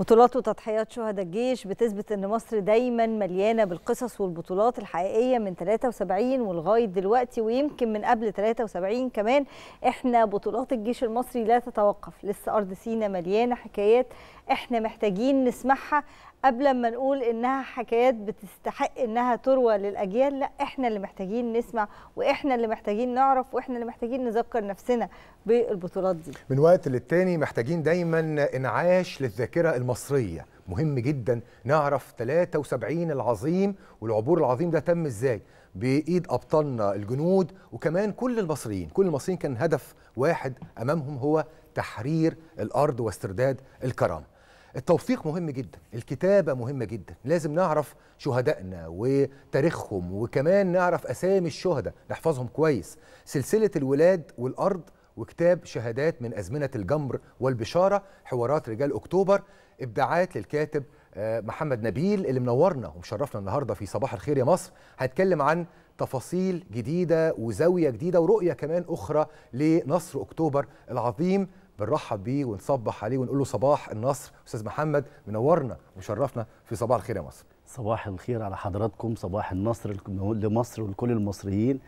بطولات وتضحيات شهداء الجيش بتثبت ان مصر دايما مليانه بالقصص والبطولات الحقيقيه من 73 ولغايه دلوقتي ويمكن من قبل 73 كمان احنا بطولات الجيش المصري لا تتوقف لسه ارض سينا مليانه حكايات احنا محتاجين نسمعها قبل ما نقول انها حكايات بتستحق انها تروى للاجيال لا احنا اللي محتاجين نسمع واحنا اللي محتاجين نعرف واحنا اللي محتاجين نذكر نفسنا بالبطولات دي من وقت للتاني محتاجين دايما انعاش للذاكره المصريه مهم جدا نعرف 73 العظيم والعبور العظيم ده تم ازاي بايد ابطالنا الجنود وكمان كل المصريين كل المصريين كان هدف واحد امامهم هو تحرير الارض واسترداد الكرامه التوثيق مهم جدا الكتابة مهمة جدا لازم نعرف شهدائنا وتاريخهم وكمان نعرف أسامي الشهداء نحفظهم كويس سلسلة الولاد والأرض وكتاب شهادات من أزمنة الجمر والبشارة حوارات رجال أكتوبر إبداعات للكاتب آه، محمد نبيل اللي منورنا ومشرفنا النهاردة في صباح الخير يا مصر هتكلم عن تفاصيل جديدة وزاوية جديدة ورؤية كمان أخرى لنصر أكتوبر العظيم بنرحب بيه ونصبح عليه ونقول له صباح النصر استاذ محمد منورنا وشرفنا في صباح الخير يا مصر صباح الخير على حضراتكم صباح النصر لمصر ولكل المصريين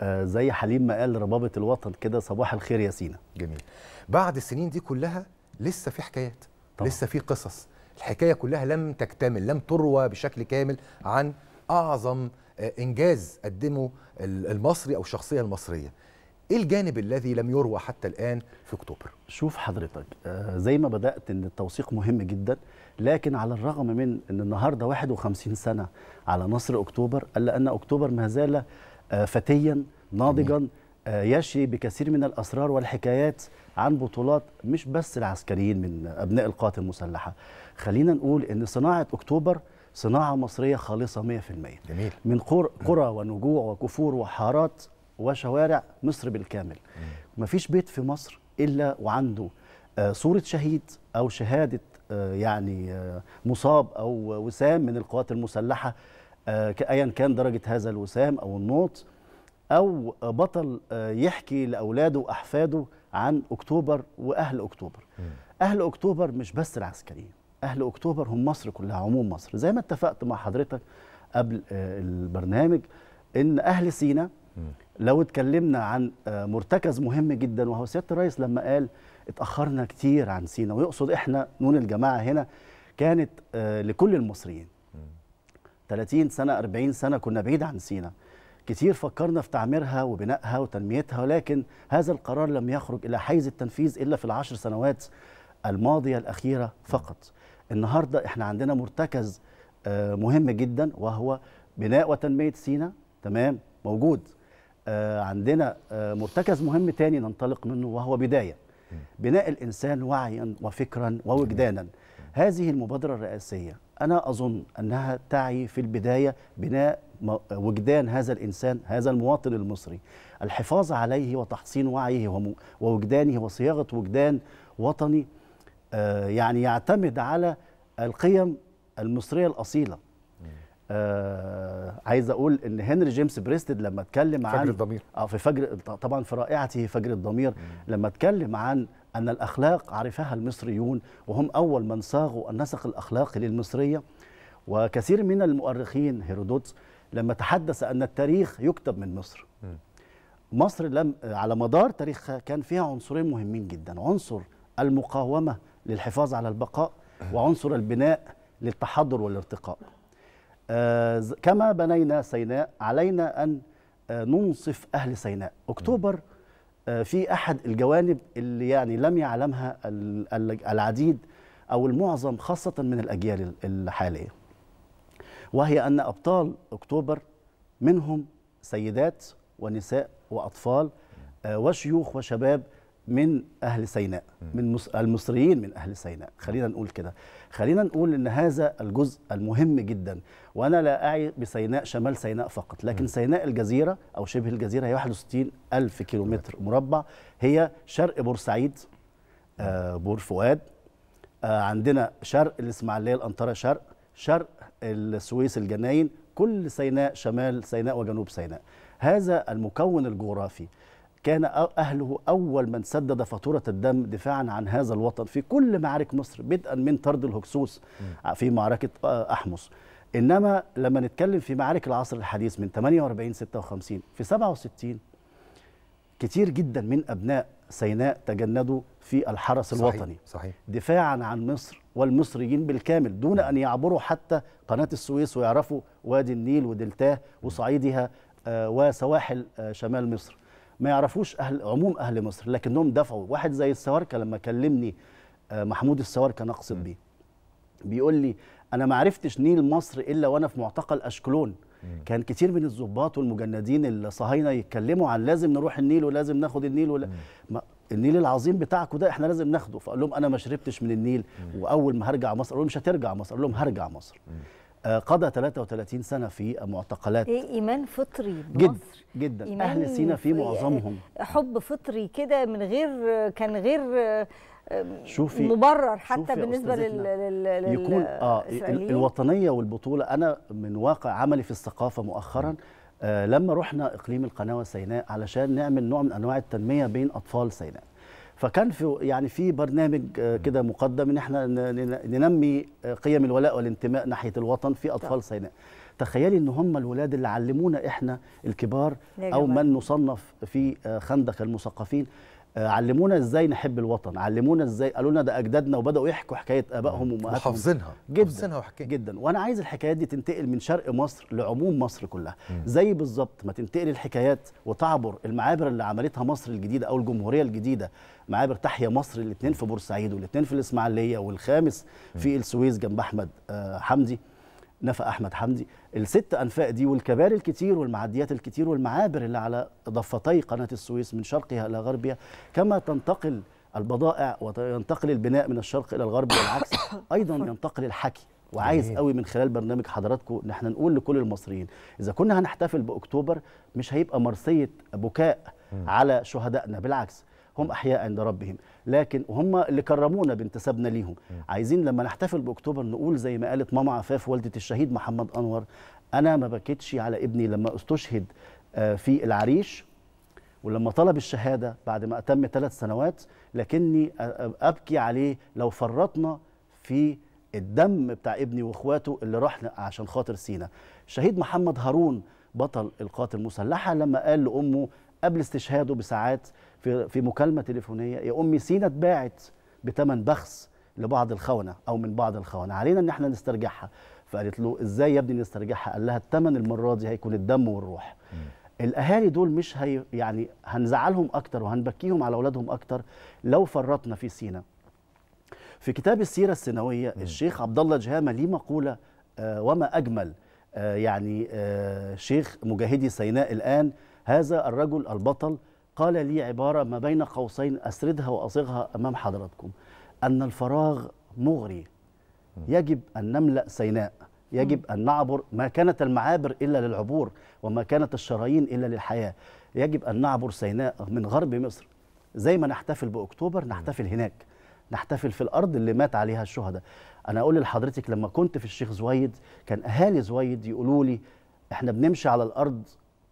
آه زي حليم ما قال ربابة الوطن كده صباح الخير يا سينا جميل بعد السنين دي كلها لسه في حكايات طبعا. لسه في قصص الحكاية كلها لم تكتمل لم تروى بشكل كامل عن أعظم آه، إنجاز قدمه المصري أو الشخصية المصرية ايه الجانب الذي لم يروى حتى الان في اكتوبر شوف حضرتك آه، زي ما بدات ان التوثيق مهم جدا لكن على الرغم من ان النهارده 51 سنه على نصر اكتوبر الا ان اكتوبر ما زال آه، فتيا ناضجا آه، يشي بكثير من الاسرار والحكايات عن بطولات مش بس العسكريين من ابناء القوات المسلحه خلينا نقول ان صناعه اكتوبر صناعة مصرية خالصة 100% جميل. من قرى ونجوع وكفور وحارات وشوارع مصر بالكامل مفيش بيت في مصر إلا وعنده آه، صورة شهيد أو شهادة آه، يعني آه، مصاب أو وسام من القوات المسلحة أيا كان درجة هذا الوسام أو النوط أو بطل يحكي لأولاده وأحفاده عن أكتوبر وأهل أكتوبر أهل أكتوبر مش بس العسكريين أهل أكتوبر هم مصر كلها عموم مصر زي ما اتفقت مع حضرتك قبل البرنامج إن أهل سينا لو اتكلمنا عن آه، مرتكز مهم جدا وهو سياده الرئيس لما قال اتاخرنا كتير عن سينا ويقصد احنا نون الجماعه هنا كانت آه، لكل المصريين 30 سنه 40 سنه كنا بعيد عن سينا كتير فكرنا في تعميرها وبنائها وتنميتها ولكن هذا القرار لم يخرج الى حيز التنفيذ الا في العشر سنوات الماضيه الاخيره فقط النهارده احنا عندنا مرتكز آه، مهم جدا وهو بناء وتنميه سينا تمام موجود آه، عندنا آه، مرتكز مهم تاني ننطلق منه وهو بداية بناء الإنسان وعيا وفكرا ووجدانا هذه المبادرة الرئاسية أنا أظن أنها تعي في البداية بناء وجدان هذا الإنسان هذا المواطن المصري الحفاظ عليه وتحصين وعيه ووجدانه وصياغة وجدان وطني آه، يعني يعتمد على القيم المصرية الأصيلة آه عايز اقول ان هنري جيمس بريستد لما اتكلم عن فجر الضمير اه في فجر طبعا في رائعته فجر الضمير مم. لما اتكلم عن ان الاخلاق عرفها المصريون وهم اول من صاغوا النسق الاخلاقي للمصريه وكثير من المؤرخين هيرودوتس لما تحدث ان التاريخ يكتب من مصر مم. مصر لم على مدار تاريخها كان فيها عنصرين مهمين جدا عنصر المقاومه للحفاظ على البقاء وعنصر البناء للتحضر والارتقاء آه، كما بنينا سيناء علينا أن آه، ننصف أهل سيناء أكتوبر آه، في أحد الجوانب اللي يعني لم يعلمها العديد أو المعظم خاصة من الأجيال الحالية وهي أن أبطال أكتوبر منهم سيدات ونساء وأطفال وشيوخ وشباب من أهل سيناء من المصريين من أهل سيناء خلينا نقول كده خلينا نقول أن هذا الجزء المهم جدا وأنا لا أعي بسيناء شمال سيناء فقط لكن سيناء الجزيرة أو شبه الجزيرة هي 61 ألف كيلومتر مربع هي شرق بورسعيد آه بور فؤاد آه عندنا شرق الإسماعيلية الأنطرة شرق شرق السويس الجناين كل سيناء شمال سيناء وجنوب سيناء هذا المكون الجغرافي كان أهله أول من سدد فاتورة الدم دفاعا عن هذا الوطن في كل معارك مصر بدءا من طرد الهكسوس في معركة أحمص إنما لما نتكلم في معارك العصر الحديث من 48 56 في 67 كتير جدا من أبناء سيناء تجندوا في الحرس الوطني صحيح. صحيح. دفاعا عن مصر والمصريين بالكامل دون أن يعبروا حتى قناة السويس ويعرفوا وادي النيل ودلتاه وصعيدها آه، وسواحل آه، شمال مصر ما يعرفوش أهل عموم أهل مصر لكنهم دفعوا واحد زي السواركة لما كلمني آه، محمود السواركة نقصد بيه بيقول لي أنا ما عرفتش نيل مصر إلا وأنا في معتقل أشكلون كان كتير من الزباط والمجندين الصهاينه يتكلموا عن لازم نروح النيل ولازم ناخد النيل ولا ما النيل العظيم بتاعكم ده احنا لازم ناخده فقال لهم انا ما شربتش من النيل واول ما هرجع مصر قالوا مش هترجع مصر قال لهم هرجع مصر قضى 33 سنة في معتقلات ايه إيمان فطري بمصر جد جدا إيمان أهل سينا في معظمهم حب فطري كده من غير كان غير شوفي آه، مبرر حتى شوفي بالنسبه لل, يكون آه الوطنيه والبطوله انا من واقع عملي في الثقافه مؤخرا آه لما رحنا اقليم القناه وسيناء علشان نعمل نوع من انواع التنميه بين اطفال سيناء فكان في يعني في برنامج آه، كده مقدم ان احنا ننمي آه، قيم الولاء والانتماء ناحيه الوطن في اطفال سيناء تخيلي ان هم الولاد اللي علمونا احنا الكبار او من نصنف في آه، خندق المثقفين آه، علمونا ازاي نحب الوطن علمونا ازاي قالوا لنا ده اجدادنا وبداوا يحكوا حكايه ابائهم وامهاتهم حافظينها جدا حافظينها وحكايه جدا وانا عايز الحكايات دي تنتقل من شرق مصر لعموم مصر كلها م. زي بالظبط ما تنتقل الحكايات وتعبر المعابر اللي عملتها مصر الجديده او الجمهوريه الجديده معابر تحيا مصر الاثنين في بورسعيد والاثنين في الاسماعيليه والخامس في السويس جنب احمد آه، حمدي نفق احمد حمدي الست انفاق دي والكبار الكتير والمعديات الكتير والمعابر اللي على ضفتي قناه السويس من شرقها الى غربها كما تنتقل البضائع وينتقل البناء من الشرق الى الغرب والعكس ايضا ينتقل الحكي وعايز قوي من خلال برنامج حضراتكم ان احنا نقول لكل المصريين اذا كنا هنحتفل باكتوبر مش هيبقى مرسيه بكاء على شهدائنا بالعكس هم احياء عند ربهم لكن هم اللي كرمونا بانتسابنا ليهم عايزين لما نحتفل باكتوبر نقول زي ما قالت ماما عفاف والده الشهيد محمد انور انا ما بكيتش على ابني لما استشهد آه، في العريش ولما طلب الشهاده بعد ما اتم ثلاث سنوات لكني ابكي عليه لو فرطنا في الدم بتاع ابني واخواته اللي راح عشان خاطر سينا شهيد محمد هارون بطل القوات المسلحه لما قال لامه قبل استشهاده بساعات في في مكالمه تليفونيه يا امي سينا اتباعت بثمن بخس لبعض الخونه او من بعض الخونه علينا ان احنا نسترجعها فقالت له ازاي يا ابني نسترجعها قال لها الثمن المره دي هيكون الدم والروح م. الاهالي دول مش هي يعني هنزعلهم اكتر وهنبكيهم على اولادهم اكتر لو فرطنا في سينا في كتاب السيره السنويه م. الشيخ عبد الله جهامه ليه مقوله آه وما اجمل آه يعني آه شيخ مجاهدي سيناء الان هذا الرجل البطل قال لي عبارة ما بين قوسين أسردها وأصيغها أمام حضراتكم أن الفراغ مغري يجب أن نملأ سيناء يجب أن نعبر ما كانت المعابر إلا للعبور وما كانت الشرايين إلا للحياة يجب أن نعبر سيناء من غرب مصر زي ما نحتفل بأكتوبر نحتفل هناك نحتفل في الأرض اللي مات عليها الشهداء أنا أقول لحضرتك لما كنت في الشيخ زويد كان أهالي زويد يقولوا لي إحنا بنمشي على الأرض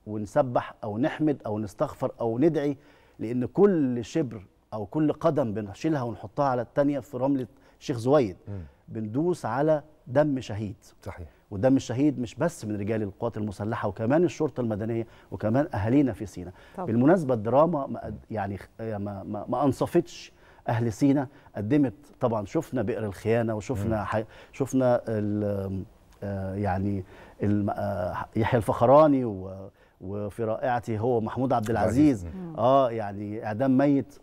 ونسبح او نحمد او نستغفر او ندعي لان كل شبر او كل قدم بنشيلها ونحطها على الثانيه في رمله الشيخ زويد بندوس على دم شهيد صحيح ودم الشهيد مش بس من رجال القوات المسلحه وكمان الشرطه المدنيه وكمان اهالينا في سينا بالمناسبه الدراما ما يعني آه، ما, ما, ما انصفتش اهل سينا قدمت طبعا شفنا بئر الخيانه وشفنا شفنا آه، يعني آه، يحيى الفخراني و وفي رائعته هو محمود عبد العزيز اه يعني اعدام ميت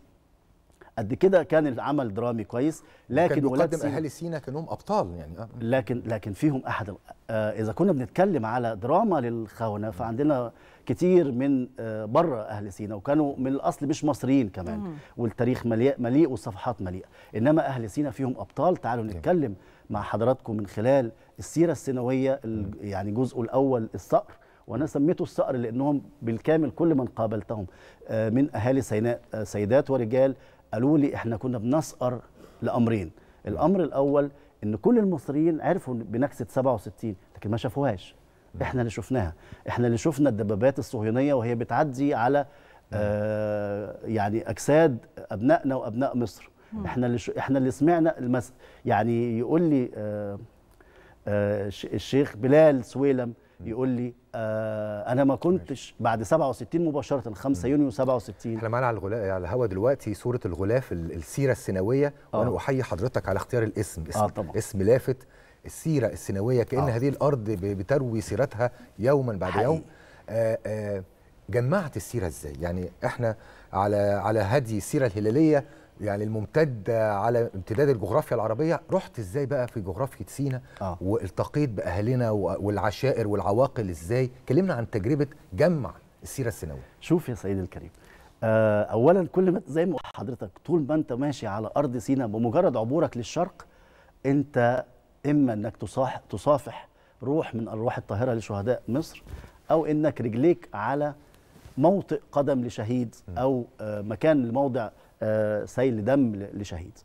قد كده كان العمل درامي كويس لكن كان ولاد سينا اهالي سينا كانهم ابطال يعني آه. لكن لكن فيهم احد آه اذا كنا بنتكلم على دراما للخونه فعندنا كتير من آه بره اهل سينا وكانوا من الاصل مش مصريين كمان مم. والتاريخ مليء مليء والصفحات مليئه انما اهل سينا فيهم ابطال تعالوا نتكلم مع حضراتكم من خلال السيره السينويه يعني جزءه الاول الصقر وانا سميته الصقر لانهم بالكامل كل من قابلتهم آه، من اهالي سيناء آه، سيدات ورجال قالوا لي احنا كنا بنسقر لامرين الامر الاول ان كل المصريين عرفوا بنكسه 67 لكن ما شافوهاش احنا اللي شفناها احنا اللي شفنا الدبابات الصهيونيه وهي بتعدي على آه، يعني اجساد ابنائنا وابناء مصر احنا اللي احنا اللي سمعنا المس... يعني يقول لي الشيخ بلال سويلم يقول لي آه انا ما كنتش بعد 67 مباشره 5 يونيو 67 احنا معانا على الغلاف على الهوا دلوقتي صوره الغلاف السيره السنويه آه. وانا احيي حضرتك على اختيار الاسم آه، اسم, آه طبعا. اسم لافت السيره السنويه كان آه. هذه الارض بتروي سيرتها يوما بعد حقيقي. يوم آه آه جمعت السيره ازاي يعني احنا على على هدي السيره الهلاليه يعني الممتد على امتداد الجغرافيا العربيه رحت ازاي بقى في جغرافيا سينا آه. والتقيت باهلنا والعشائر والعواقل ازاي كلمنا عن تجربه جمع السيره السنويه شوف يا سيدي الكريم آه اولا كل ما زي ما حضرتك طول ما انت ماشي على ارض سينا بمجرد عبورك للشرق انت اما انك تصاح تصافح روح من ارواح الطاهره لشهداء مصر او انك رجليك على موطئ قدم لشهيد او آه مكان لموضع آه، سيل دم لشهيد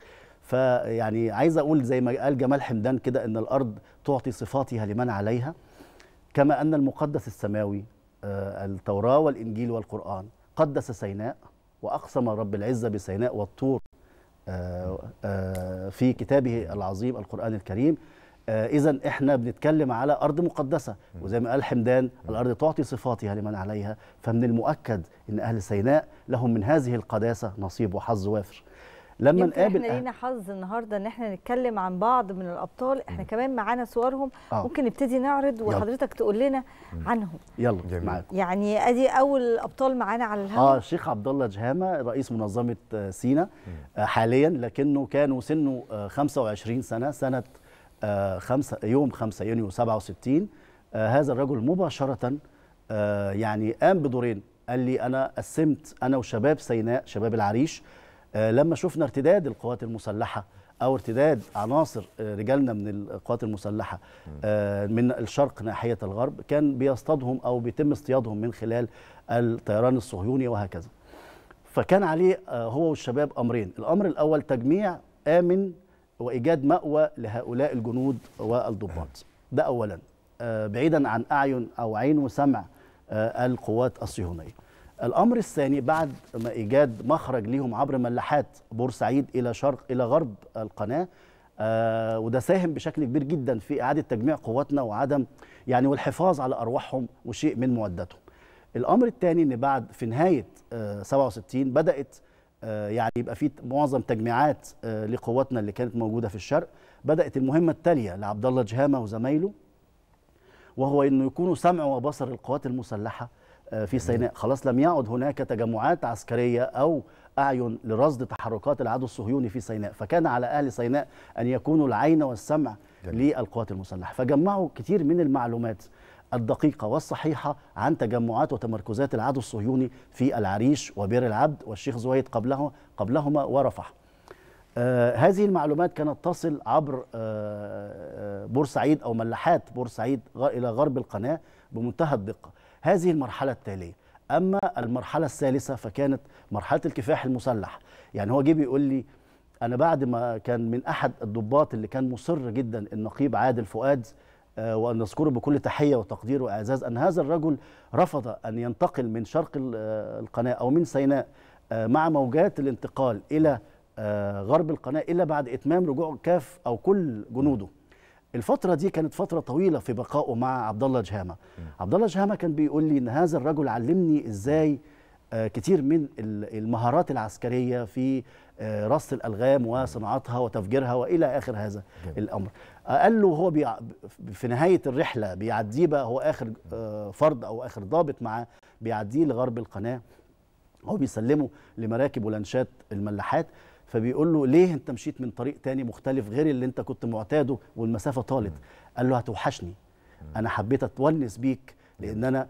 فيعني عايز اقول زي ما قال جمال حمدان كده ان الارض تعطي صفاتها لمن عليها كما ان المقدس السماوي آه، التوراه والانجيل والقران قدس سيناء واقسم رب العزه بسيناء والطور آه، في كتابه العظيم القران الكريم آه، اذا احنا بنتكلم على ارض مقدسه وزي ما قال حمدان الارض تعطي صفاتها لمن عليها فمن المؤكد ان اهل سيناء لهم من هذه القداسه نصيب وحظ وافر لما نقابل احنا أه لينا حظ النهارده ان احنا نتكلم عن بعض من الابطال احنا م. كمان معانا صورهم آه. ممكن نبتدي نعرض وحضرتك تقول لنا م. عنهم يلا معاكم يعني ادي اول ابطال معانا على الهواء اه الشيخ عبد الله جهامه رئيس منظمه آه، سينا حاليا لكنه كانوا سنه 25 سنه سنه آه، خمسة يوم 5 يونيو 67 آه، هذا الرجل مباشرة آه، يعني قام بدورين قال لي أنا قسمت أنا وشباب سيناء شباب العريش لما شفنا ارتداد القوات المسلحة أو ارتداد عناصر رجالنا من القوات المسلحة من الشرق ناحية الغرب كان بيصطادهم أو بيتم اصطيادهم من خلال الطيران الصهيوني وهكذا فكان عليه هو والشباب أمرين الأمر الأول تجميع آمن وايجاد ماوى لهؤلاء الجنود والضباط ده اولا آه، بعيدا عن اعين او عين وسمع آه، القوات الصهيونيه الامر الثاني بعد ما ايجاد مخرج ليهم عبر ملاحات بورسعيد الى شرق الى غرب القناه آه، وده ساهم بشكل كبير جدا في اعاده تجميع قواتنا وعدم يعني والحفاظ على ارواحهم وشيء من معداتهم الامر الثاني ان بعد في نهايه 67 بدات آه، يعني يبقى في معظم تجميعات آه، لقواتنا اللي كانت موجوده في الشرق بدات المهمه التاليه لعبد الله جهامه وزمايله وهو انه يكونوا سمع وبصر القوات المسلحه آه، في سيناء خلاص لم يعد هناك تجمعات عسكريه او اعين لرصد تحركات العدو الصهيوني في سيناء فكان على اهل سيناء ان يكونوا العين والسمع للقوات المسلحه فجمعوا كتير من المعلومات الدقيقة والصحيحة عن تجمعات وتمركزات العدو الصهيوني في العريش وبئر العبد والشيخ زويد قبله قبلهما ورفح آه هذه المعلومات كانت تصل عبر آه, آه، بورسعيد أو ملاحات بورسعيد إلى غرب القناة بمنتهى الدقة هذه المرحلة التالية أما المرحلة الثالثة فكانت مرحلة الكفاح المسلح يعني هو جه بيقول لي أنا بعد ما كان من أحد الضباط اللي كان مصر جدا النقيب عادل فؤاد آه، وأن نذكره بكل تحية وتقدير وإعزاز أن هذا الرجل رفض أن ينتقل من شرق آه، القناة أو من سيناء آه، مع موجات الانتقال إلى غرب القناة إلا بعد إتمام رجوع كاف أو كل جنوده الفترة دي كانت فترة طويلة في بقائه مع عبد الله جهامة عبد الله جهامة كان بيقول لي إن هذا الرجل علمني إزاي آه، كتير من المهارات العسكرية في آه، رص الألغام وصناعتها وتفجيرها وإلى آخر هذا جميل. الأمر قال له هو في نهاية الرحلة بيعديه بقى هو آخر آه، فرد أو آخر ضابط معاه بيعديه لغرب القناة هو بيسلمه لمراكب ولانشات الملاحات فبيقول له ليه انت مشيت من طريق تاني مختلف غير اللي انت كنت معتاده والمسافه طالت قال له هتوحشني انا حبيت اتونس بيك لان انا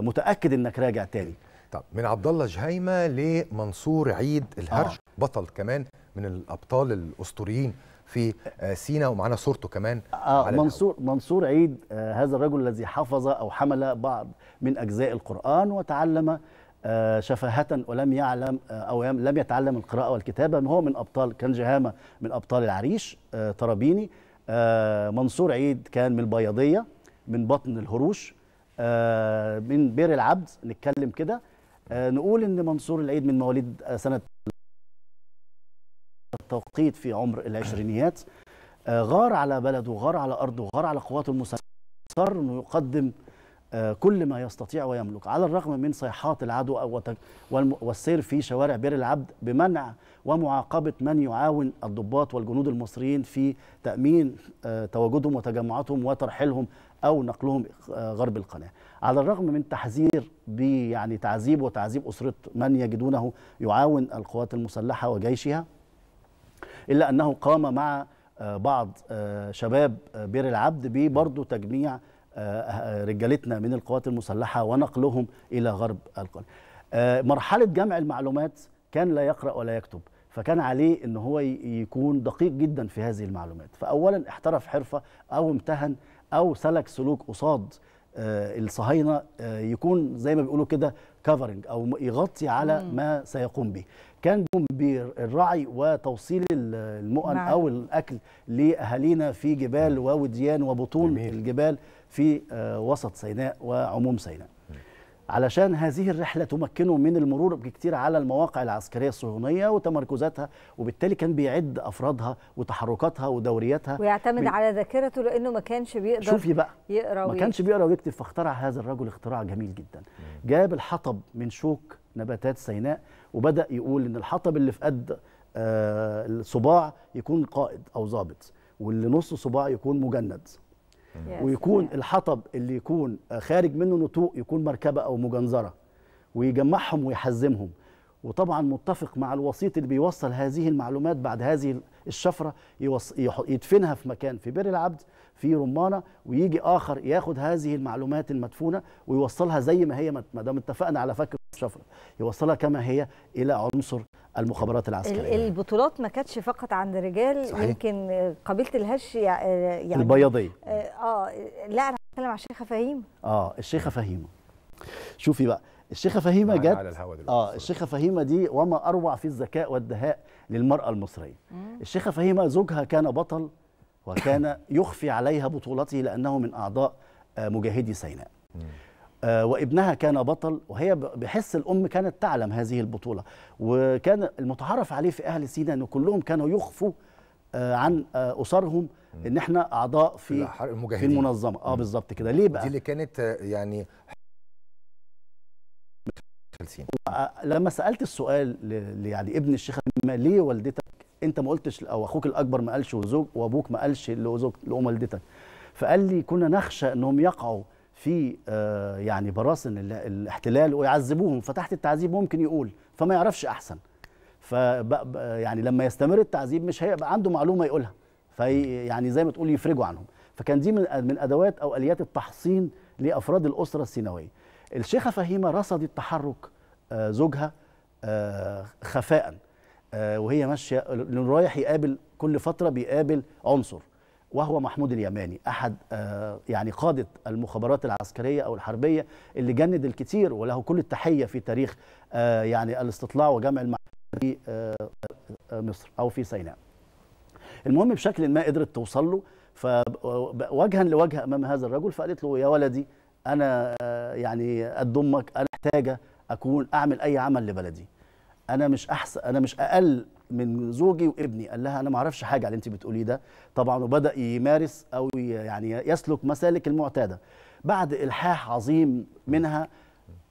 متاكد انك راجع تاني طب من عبد الله جهيمه لمنصور عيد الهرش آه. بطل كمان من الابطال الاسطوريين في آه، سينا ومعانا صورته كمان آه على منصور الأول. منصور عيد آه هذا الرجل الذي حفظ او حمل بعض من اجزاء القران وتعلم آه شفاهة ولم يعلم آه أو لم يتعلم القراءة والكتابة هو من أبطال كان جهامة من أبطال العريش آه طرابيني آه، منصور عيد كان من البياضية من بطن الهروش آه، من بير العبد نتكلم كده آه، نقول ان منصور العيد من مواليد آه، سنه التوقيت في عمر العشرينيات آه، غار على بلده غار على أرضه غار على قواته المسلحة صار أنه يقدم كل ما يستطيع ويملك على الرغم من صيحات العدو والسير في شوارع بئر العبد بمنع ومعاقبة من يعاون الضباط والجنود المصريين في تأمين تواجدهم وتجمعاتهم وترحيلهم أو نقلهم غرب القناة على الرغم من تحذير يعني تعذيب وتعذيب أسرة من يجدونه يعاون القوات المسلحة وجيشها إلا أنه قام مع آه، بعض آه، شباب آه، بير العبد ببرضه تجميع رجالتنا من القوات المسلحة ونقلهم إلى غرب القرن مرحلة جمع المعلومات كان لا يقرأ ولا يكتب فكان عليه ان هو يكون دقيق جدا في هذه المعلومات فاولا احترف حرفه او امتهن او سلك سلوك قصاد آه، الصهاينه آه، يكون زي ما بيقولوا كده كفرنج او يغطي على ما سيقوم به كان بيقوم بالرعي وتوصيل المؤن نعم. او الاكل لاهالينا في جبال نعم. وديان وبطون جميل. الجبال في آه، وسط سيناء وعموم سيناء علشان هذه الرحلة تمكنه من المرور بكتير على المواقع العسكرية الصهيونية وتمركزاتها وبالتالي كان بيعد أفرادها وتحركاتها ودورياتها ويعتمد بي... على ذاكرته لأنه ما كانش بيقدر شوفي بقى يقرأ ما كانش بيقرأ ويكتب فاخترع هذا الرجل اختراع جميل جدا جاب الحطب من شوك نباتات سيناء وبدأ يقول إن الحطب اللي في قد آه الصباع يكون قائد أو ضابط واللي نص صباع يكون مجند ويكون الحطب اللي يكون خارج منه نتوء يكون مركبه او مجنزره ويجمعهم ويحزمهم وطبعا متفق مع الوسيط اللي بيوصل هذه المعلومات بعد هذه الشفره يدفنها في مكان في بئر العبد في رمانه ويجي اخر ياخد هذه المعلومات المدفونه ويوصلها زي ما هي ما دام اتفقنا على فك الشفره يوصلها كما هي الى عنصر المخابرات العسكريه البطولات ما كانتش فقط عند رجال صحيح. يمكن قبيله الهش يعني البياضيه آه،, اه لا انا بتكلم على الشيخه فهيمه اه الشيخه فهيمه شوفي بقى الشيخه فهيمه جت على الهوا دلوقتي اه الشيخه فهيمه دي وما اروع في الذكاء والدهاء للمراه المصريه مم. الشيخه فهيمه زوجها كان بطل وكان يخفي عليها بطولته لانه من اعضاء آه، مجاهدي سيناء آه، وابنها كان بطل وهي بحس الام كانت تعلم هذه البطوله وكان المتعارف عليه في اهل سيناء ان كلهم كانوا يخفوا آه، عن اسرهم ان احنا اعضاء في في المنظمه اه بالظبط كده ليه بقى دي اللي كانت يعني متسلسين لما سالت السؤال يعني ابن الشيخ ليه والدتك انت ما قلتش او اخوك الاكبر ما قالش وزوج وابوك ما قالش لزوج لام والدتك فقال لي كنا نخشى انهم يقعوا في آه، يعني براسن الاحتلال ويعذبوهم فتحت التعذيب ممكن يقول فما يعرفش احسن ف يعني لما يستمر التعذيب مش هيبقى عنده معلومه يقولها في يعني زي ما تقول يفرجوا عنهم فكان دي من من ادوات او اليات التحصين لافراد الاسره السينويه الشيخة فهيمة رصدت تحرك آه، زوجها آه، خفاء آه، وهي ماشية رايح يقابل كل فترة بيقابل عنصر وهو محمود اليماني أحد يعني قادة المخابرات العسكرية أو الحربية اللي جند الكثير وله كل التحية في تاريخ يعني الاستطلاع وجمع المعلومات في مصر أو في سيناء المهم بشكل ما قدرت توصل له فوجها لوجه امام هذا الرجل فقالت له يا ولدي انا آه، يعني اضمك انا محتاجه اكون اعمل اي عمل لبلدي انا مش احسن انا مش اقل من زوجي وابني قال لها انا ما اعرفش حاجه على اللي انت بتقوليه ده طبعا وبدا يمارس او يعني يسلك مسالك المعتاده بعد الحاح عظيم منها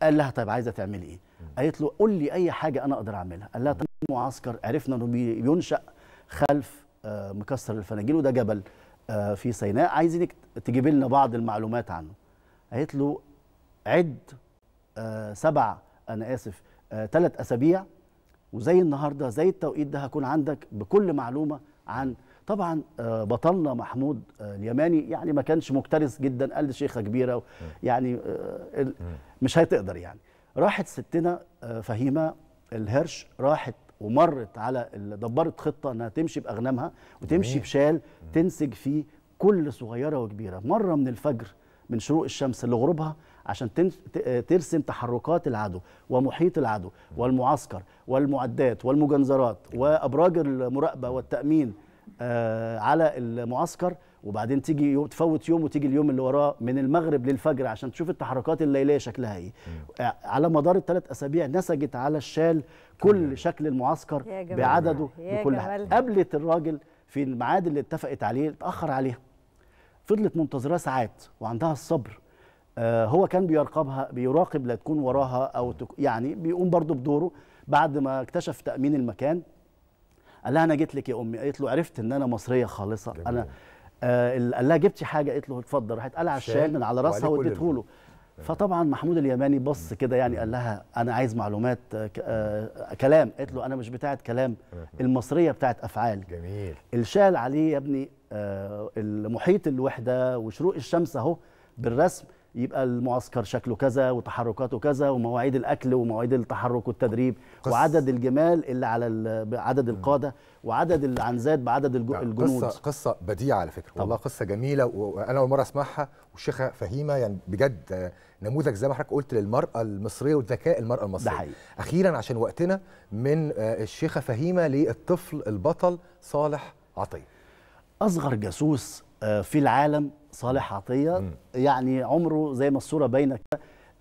قال لها طيب عايزه تعملي ايه قالت له قول لي اي حاجه انا اقدر اعملها قال لها طب معسكر عرفنا انه بينشا خلف آه، مكسر الفناجيل وده جبل آه، في سيناء عايزينك تجيب لنا بعض المعلومات عنه قالت له عد آه سبع انا اسف ثلاث آه اسابيع وزي النهارده زي التوقيت ده هكون عندك بكل معلومه عن طبعا آه بطلنا محمود آه، اليماني يعني ما كانش مكترث جدا قال شيخه كبيره يعني آه، مش هتقدر يعني راحت ستنا آه، فهيمه الهرش راحت ومرت على دبرت خطه انها تمشي باغنامها وتمشي بشال تنسج فيه كل صغيره وكبيره مره من الفجر من شروق الشمس لغروبها عشان ترسم تحركات العدو ومحيط العدو والمعسكر والمعدات والمجنزرات وابراج المراقبه والتامين آه، على المعسكر وبعدين تيجي يوم تفوت يوم وتيجي اليوم اللي وراه من المغرب للفجر عشان تشوف التحركات الليليه شكلها ايه آه، على مدار الثلاث اسابيع نسجت على الشال كل شكل المعسكر بعدده بكل حاجه قابلت الراجل في الميعاد اللي اتفقت عليه اتاخر عليها فضلت منتظراه ساعات وعندها الصبر آه، هو كان بيراقبها بيراقب لا تكون وراها او تك... يعني بيقوم برضه بدوره بعد ما اكتشف تامين المكان قال لها انا جيت لك يا امي قالت له عرفت ان انا مصريه خالصه جميل. انا آه قال لها جبتي حاجه قالت له اتفضل راحت قلع الشال من على راسها واديته له فطبعا محمود اليماني بص كده يعني قال لها انا عايز معلومات آه، آه، كلام قالت له انا مش بتاعت كلام المصريه بتاعت افعال جميل الشال عليه يا ابني آه، المحيط الوحده وشروق الشمس اهو بالرسم يبقى المعسكر شكله كذا وتحركاته كذا ومواعيد الاكل ومواعيد التحرك والتدريب قصة وعدد الجمال اللي على عدد القاده وعدد العنزات بعدد الجنود قصه قصه بديعه على فكره طبعا. والله قصه جميله وانا اول مره اسمعها والشيخه فهيمه يعني بجد نموذج زي ما حضرتك قلت للمراه المصريه وذكاء المراه المصريه ده حقيقي. اخيرا عشان وقتنا من آه، الشيخه فهيمه للطفل البطل صالح عطيه اصغر جاسوس آه، في العالم صالح عطيه يعني عمره زي ما الصوره باينه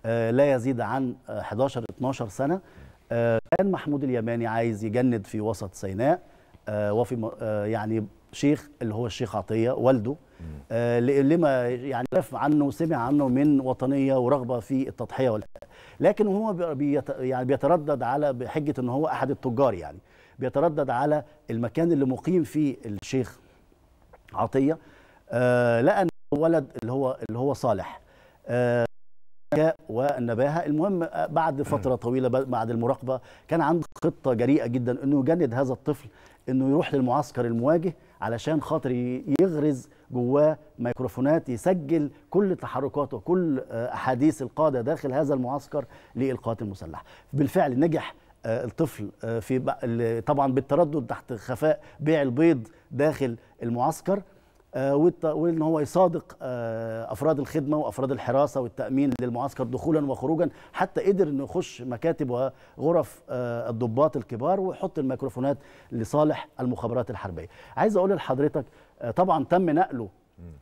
آه، لا يزيد عن 11 آه، 12 سنه كان محمود اليماني عايز يجند في وسط سيناء وفي يعني شيخ اللي هو الشيخ عطيه والده لما يعني لف عنه سمع عنه من وطنيه ورغبه في التضحيه والحق. لكن هو بيت يعني بيتردد على بحجه ان هو احد التجار يعني بيتردد على المكان اللي مقيم فيه الشيخ عطيه آه لقى ان ولد اللي هو اللي هو صالح آه والنباهه المهم آه، بعد فتره طويله بعد المراقبه كان عنده خطه جريئه جدا انه يجند هذا الطفل انه يروح للمعسكر المواجه علشان خاطر يغرز جواه ميكروفونات يسجل كل تحركاته وكل آه، احاديث القاده داخل هذا المعسكر للقوات المسلحه بالفعل نجح آه، الطفل في طبعا بالتردد تحت خفاء بيع البيض داخل المعسكر آه، وان هو يصادق آه، افراد الخدمه وافراد الحراسه والتامين للمعسكر دخولا وخروجا حتى قدر انه يخش مكاتب وغرف آه، الضباط الكبار ويحط الميكروفونات لصالح المخابرات الحربيه. عايز اقول لحضرتك طبعا تم نقله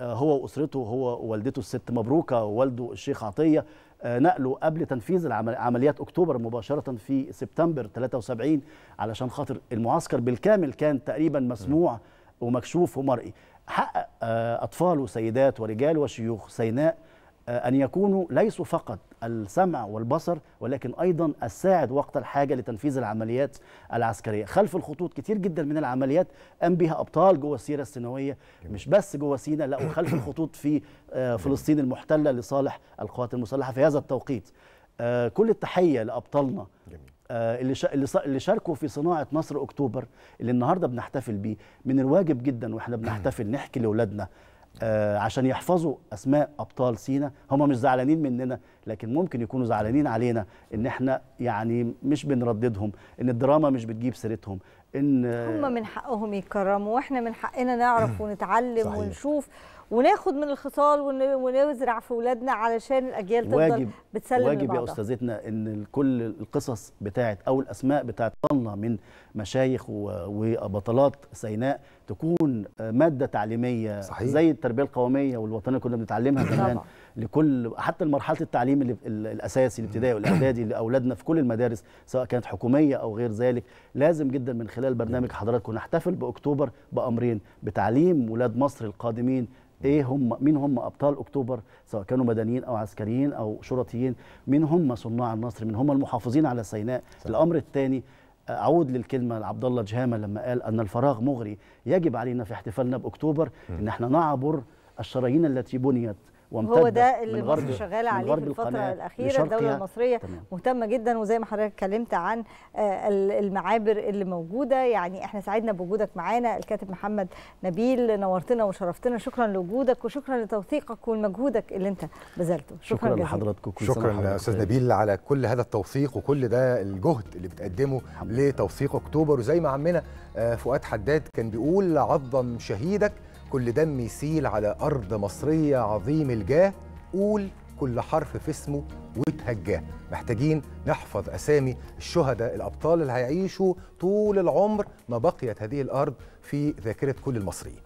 هو واسرته هو ووالدته الست مبروكه ووالده الشيخ عطيه آه، نقله قبل تنفيذ عمليات اكتوبر مباشره في سبتمبر 73 علشان خاطر المعسكر بالكامل كان تقريبا مسموع ومكشوف ومرئي حقق آه، اطفال وسيدات ورجال وشيوخ سيناء آه، أن يكونوا ليسوا فقط السمع والبصر ولكن أيضا الساعد وقت الحاجة لتنفيذ العمليات العسكرية خلف الخطوط كتير جدا من العمليات قام بها أبطال جوه السيرة السنوية مش بس جوه سينا لا وخلف الخطوط في آه، فلسطين المحتلة لصالح القوات المسلحة في هذا التوقيت آه، كل التحية لأبطالنا اللي اللي شاركوا في صناعه نصر اكتوبر اللي النهارده بنحتفل بيه من الواجب جدا واحنا بنحتفل نحكي لاولادنا آه، عشان يحفظوا اسماء ابطال سينا هم مش زعلانين مننا لكن ممكن يكونوا زعلانين علينا ان احنا يعني مش بنرددهم ان الدراما مش بتجيب سيرتهم ان هم من حقهم يكرموا واحنا من حقنا نعرف ونتعلم صحيح. ونشوف وناخد من الخصال ونزرع في اولادنا علشان الاجيال تفضل بتسلم واجب لبعضها. يا استاذتنا ان كل القصص بتاعت او الاسماء بتاعت طلنا من مشايخ وبطلات سيناء تكون ماده تعليميه صحيح. زي التربيه القوميه والوطنيه كنا بنتعلمها زمان لكل حتى مرحله التعليم الاساسي الابتدائي والاعدادي لاولادنا في كل المدارس سواء كانت حكوميه او غير ذلك لازم جدا من خلال برنامج حضراتكم نحتفل باكتوبر بامرين بتعليم ولاد مصر القادمين ايه هم مين هم ابطال اكتوبر سواء كانوا مدنيين او عسكريين او شرطيين مين هم صناع النصر مين هم المحافظين على سيناء صحيح. الامر الثاني اعود للكلمه لعبد الله جهامه لما قال ان الفراغ مغري يجب علينا في احتفالنا باكتوبر ان احنا نعبر الشرايين التي بنيت هو ده اللي مصر شغاله عليه في الفتره الاخيره الدوله يعني. المصريه تمام. مهتمه جدا وزي ما حضرتك اتكلمت عن آه، المعابر اللي موجوده يعني احنا سعدنا بوجودك معانا الكاتب محمد نبيل نورتنا وشرفتنا شكرا لوجودك وشكرا لتوثيقك ومجهودك اللي انت بذلته شكرا, شكرا لحضرتك شكرا يا استاذ نبيل على كل هذا التوثيق وكل ده الجهد اللي بتقدمه لتوثيق اكتوبر وزي ما عمنا آه، فؤاد حداد كان بيقول عظم شهيدك كل دم يسيل على أرض مصرية عظيم الجاه قول كل حرف في اسمه وتهجاه محتاجين نحفظ أسامي الشهداء الأبطال اللي هيعيشوا طول العمر ما بقيت هذه الأرض في ذاكرة كل المصريين